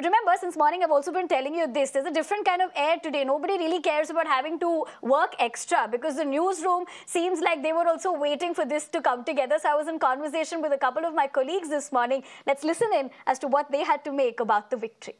But remember, since morning, I've also been telling you this. There's a different kind of air today. Nobody really cares about having to work extra because the newsroom seems like they were also waiting for this to come together. So I was in conversation with a couple of my colleagues this morning. Let's listen in as to what they had to make about the victory.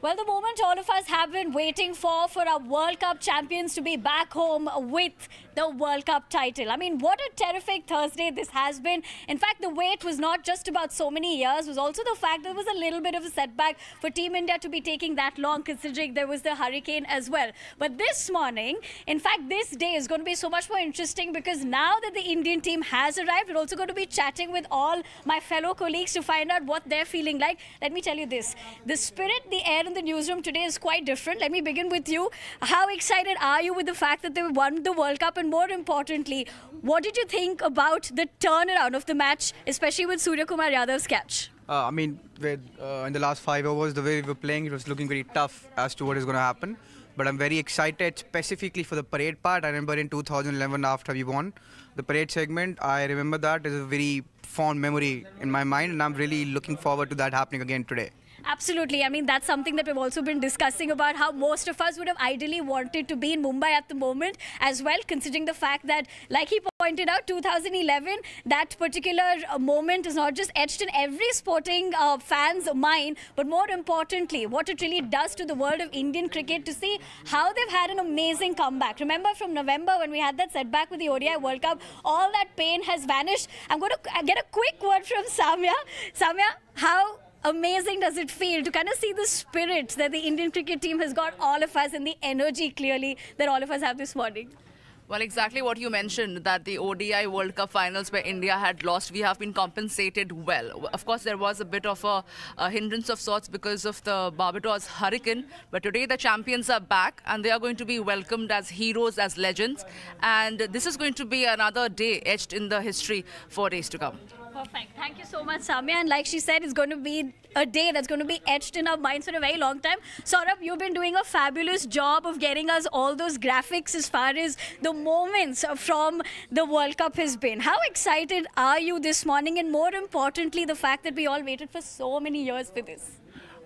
Well, the moment all of us have been waiting for, for our World Cup champions to be back home with the World Cup title. I mean, what a terrific Thursday this has been. In fact, the wait was not just about so many years, was also the fact that there was a little bit of a setback for Team India to be taking that long, considering there was the hurricane as well. But this morning, in fact, this day is going to be so much more interesting because now that the Indian team has arrived, we're also going to be chatting with all my fellow colleagues to find out what they're feeling like. Let me tell you this, the spirit, the air in the newsroom today is quite different. Let me begin with you. How excited are you with the fact that they won the World Cup? And more importantly, what did you think about the turnaround of the match, especially with Surya Kumar Yadav's catch? Uh, I mean, uh, in the last five overs, the way we were playing, it was looking very tough as to what is going to happen. But I'm very excited specifically for the parade part. I remember in 2011 after we won the parade segment, I remember that is a very fond memory in my mind and I'm really looking forward to that happening again today. Absolutely. I mean, that's something that we've also been discussing about how most of us would have ideally wanted to be in Mumbai at the moment as well, considering the fact that, like he pointed out, 2011, that particular uh, moment is not just etched in every sporting uh, fan's mind, but more importantly, what it really does to the world of Indian cricket to see how they've had an amazing comeback. Remember from November when we had that setback with the ODI World Cup, all that pain has vanished. I'm going to uh, get a quick word from Samya. Samya, how amazing does it feel to kind of see the spirit that the Indian cricket team has got all of us and the energy clearly that all of us have this morning? Well, exactly what you mentioned that the ODI World Cup finals where India had lost, we have been compensated well. Of course, there was a bit of a, a, hindrance of sorts because of the Barbados hurricane, but today the champions are back and they are going to be welcomed as heroes, as legends. And this is going to be another day etched in the history for days to come. Perfect. Thank you so much, Samia. And like she said, it's going to be a day that's going to be etched in our minds for a very long time. Saurabh, you've been doing a fabulous job of getting us all those graphics as far as the moments from the World Cup has been. How excited are you this morning? And more importantly, the fact that we all waited for so many years for this.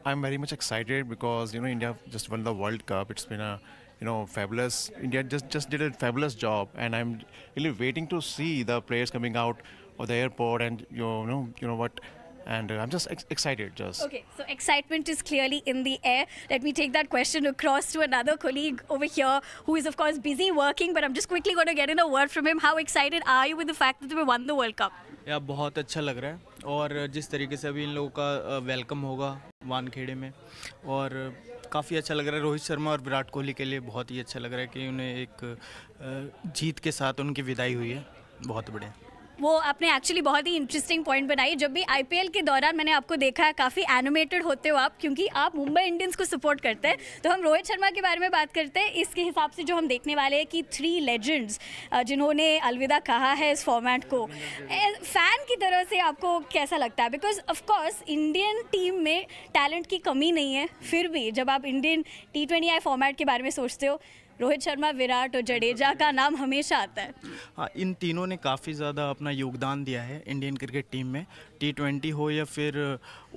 I'm very much excited because, you know, India just won the World Cup. It's been a you know, fabulous. India just, just did a fabulous job, and I'm really waiting to see the players coming out or the airport and you know you know what and uh, I'm just ex excited. Just okay. So excitement is clearly in the air. Let me take that question across to another colleague over here, who is of course busy working. But I'm just quickly going to get in a word from him. How excited are you with the fact that we won the World Cup? या बहुत अच्छा लग रहा है और जिस तरीके से अभी इन लोगों का वेलकम होगा वानखेड़े में और काफ़ी अच्छा लग रहा है रोहित शर्मा और विराट कोहली के लिए बहुत ही अच्छा लग रहा है कि उन्हें एक जीत के साथ उनकी विदाई हुई है बहुत बढ़िया वो आपने एक्चुअली बहुत ही इंटरेस्टिंग पॉइंट बनाई जब भी आईपीएल के दौरान मैंने आपको देखा है काफ़ी एनिमेटेड होते हो आप क्योंकि आप मुंबई इंडियंस को सपोर्ट करते हैं तो हम रोहित शर्मा के बारे में बात करते हैं इसके हिसाब से जो हम देखने वाले हैं कि थ्री लेजेंड्स जिन्होंने अलविदा कहा है इस फॉर्मेट को फ़ैन की तरह से आपको कैसा लगता है बिकॉज ऑफकोर्स इंडियन टीम में टैलेंट की कमी नहीं है फिर भी जब आप Indian T twenty I format के बारे में सोचते हो रोहित शर्मा विराट और जडेजा का नाम हमेशा आता है हाँ इन तीनों ने काफ़ी ज़्यादा अपना योगदान दिया है इंडियन क्रिकेट टीम में टी ट्वेंटी हो या फिर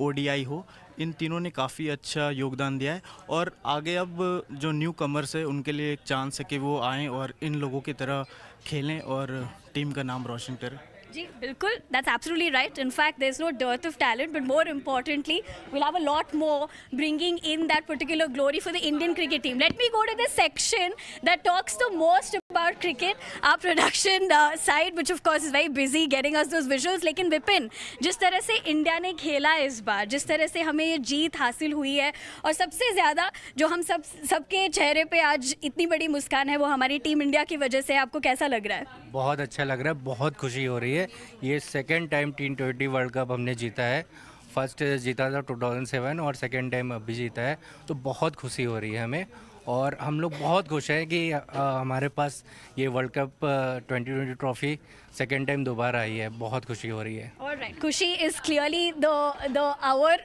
ओ हो इन तीनों ने काफ़ी अच्छा योगदान दिया है और आगे अब जो न्यू कमर्स है उनके लिए एक चांस है कि वो आएँ और इन लोगों की तरह खेलें और टीम का नाम रोशन करें जी बिल्कुल that's absolutely right in fact there is no dearth of talent but more importantly will have a lot more bringing in that particular glory for the Indian cricket team let me go to the section that talks the most about cricket, our production uh, side, which of course is very busy getting us those visuals, लेकिन विपिन जिस तरह से India ने खेला इस बार जिस तरह से हमें ये जीत हासिल हुई है और सबसे ज़्यादा जो हम सब सबके चेहरे पे आज इतनी बड़ी मुस्कान है वो हमारी टीम इंडिया की वजह से आपको कैसा लग रहा है बहुत अच्छा लग रहा है बहुत खुशी हो रही है ये second time T twenty world cup हमने जीता है फर्स्ट जीता था 2007 और सेकेंड टाइम अभी जीता है तो बहुत खुशी हो रही है हमें और हम लोग बहुत खुश हैं कि हमारे पास ये world cup 2020 trophy second time दोबारा आई है बहुत खुशी हो रही है और खुशी is clearly the the our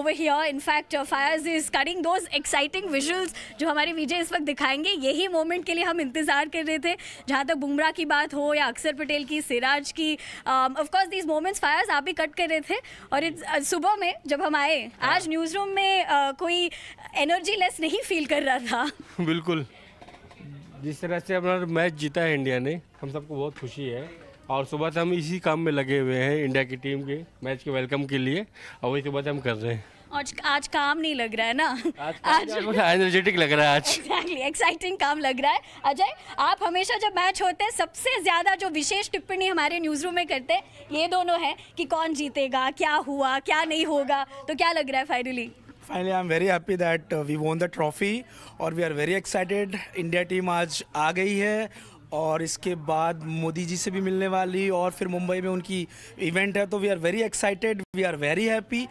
over here in fact fires is cutting those exciting visuals जो हमारे विजय इस वक्त दिखाएंगे यही मोमेंट के लिए हम इंतजार कर रहे थे जहाँ तक बुमराह की बात हो या अक्सर पटेल की सिराज की ऑफकोर्स दीज मोमेंट्स फायर्स आप ही कट कर रहे थे और इट्स सुबह में जब हम आए आज न्यूज़ हाँ। रूम में uh, कोई एनर्जी लेस नहीं फील कर रहा रहा था बिल्कुल जिस तरह से अपना मैच जीता है इंडिया ने हम सबको बहुत खुशी है और सुबह से हम इसी काम में लगे हुए हैं इंडिया की टीम के मैच के वेलकम के लिए और वही सुबह से हम कर रहे हैं आज आज काम नहीं लग रहा है ना आज, आज, एनर्जेटिक लग रहा है आज एक्जैक्टली एक्साइटिंग काम लग रहा है अजय आप हमेशा जब मैच होते हैं सबसे ज़्यादा जो विशेष टिप्पणी हमारे न्यूज़ रूम में करते हैं ये दोनों है कि कौन जीतेगा क्या हुआ क्या नहीं होगा तो क्या लग रहा है finally finally I am very happy that we won the trophy और we are very excited India team आज आ गई है और इसके बाद मोदी जी से भी मिलने वाली और फिर मुंबई में उनकी इवेंट है तो we are very excited we are very happy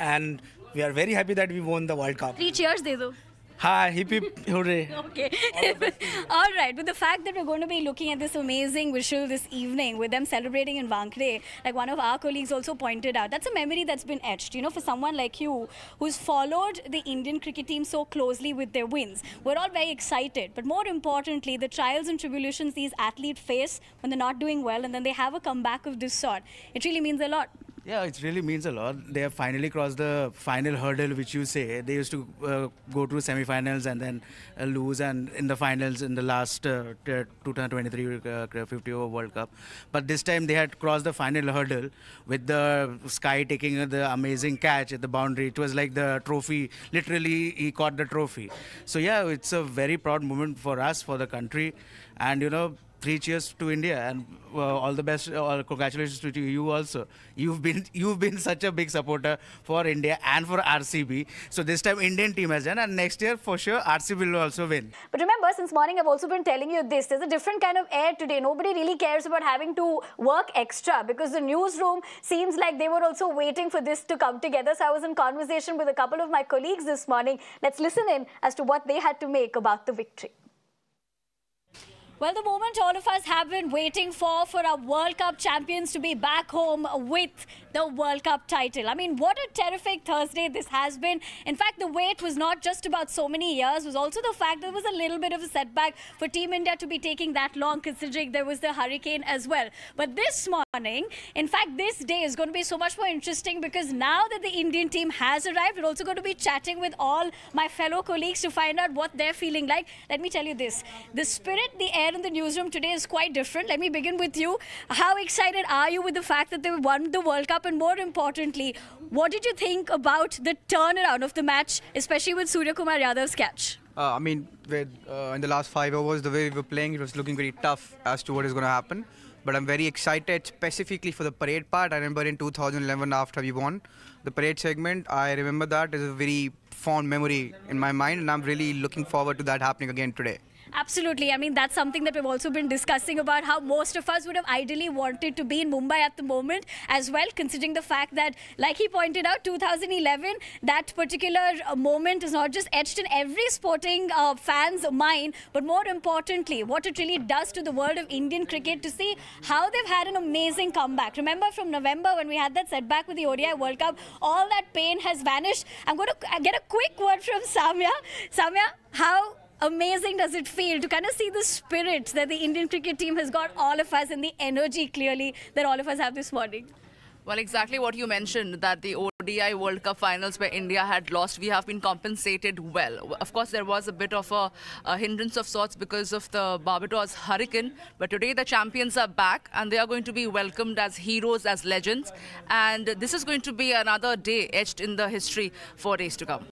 and we are very happy that we won the world cup दे दो Hi, hip hip hooray. okay. All right. But the fact that we're going to be looking at this amazing visual this evening with them celebrating in Vankre, like one of our colleagues also pointed out, that's a memory that's been etched, you know, for someone like you who's followed the Indian cricket team so closely with their wins. We're all very excited. But more importantly, the trials and tribulations these athletes face when they're not doing well and then they have a comeback of this sort, it really means a lot. Yeah, it really means a lot. They have finally crossed the final hurdle, which you say they used to uh, go to semi-finals and then uh, lose, and in the finals in the last uh, 2023 uh, 50 over World Cup. But this time they had crossed the final hurdle with the Sky taking the amazing catch at the boundary. It was like the trophy. Literally, he caught the trophy. So yeah, it's a very proud moment for us, for the country, and you know three cheers to India and uh, all the best. Uh, congratulations to you also. You've been you've been such a big supporter for India and for RCB. So this time Indian team has done, and next year for sure RCB will also win. But remember, since morning I've also been telling you this. There's a different kind of air today. Nobody really cares about having to work extra because the newsroom seems like they were also waiting for this to come together. So I was in conversation with a couple of my colleagues this morning. Let's listen in as to what they had to make about the victory. Well, the moment all of us have been waiting for, for our World Cup champions to be back home with the World Cup title. I mean, what a terrific Thursday this has been. In fact, the wait was not just about so many years, was also the fact there was a little bit of a setback for Team India to be taking that long, considering there was the hurricane as well. But this morning, in fact, this day is going to be so much more interesting because now that the Indian team has arrived, we're also going to be chatting with all my fellow colleagues to find out what they're feeling like. Let me tell you this, the spirit, the air in the newsroom today is quite different. Let me begin with you. How excited are you with the fact that they won the World Cup? And more importantly, what did you think about the turnaround of the match, especially with Surya Kumar Yadav's catch? Uh, I mean, uh, in the last five hours, the way we were playing, it was looking very tough as to what is going to happen. But I'm very excited specifically for the parade part. I remember in 2011 after we won the parade segment, I remember that is a very fond memory in my mind, and I'm really looking forward to that happening again today. Absolutely. I mean, that's something that we've also been discussing about how most of us would have ideally wanted to be in Mumbai at the moment as well, considering the fact that, like he pointed out, 2011, that particular uh, moment is not just etched in every sporting uh, fan's mind, but more importantly, what it really does to the world of Indian cricket to see how they've had an amazing comeback. Remember from November when we had that setback with the ODI World Cup, all that pain has vanished. I'm going to uh, get a quick word from Samya. Samya, how amazing does it feel to kind of see the spirit that the Indian cricket team has got all of us and the energy clearly that all of us have this morning? Well, exactly what you mentioned that the ODI World Cup finals where India had lost, we have been compensated well. Of course, there was a bit of a, a, hindrance of sorts because of the Barbados hurricane, but today the champions are back and they are going to be welcomed as heroes, as legends. And this is going to be another day etched in the history for days to come.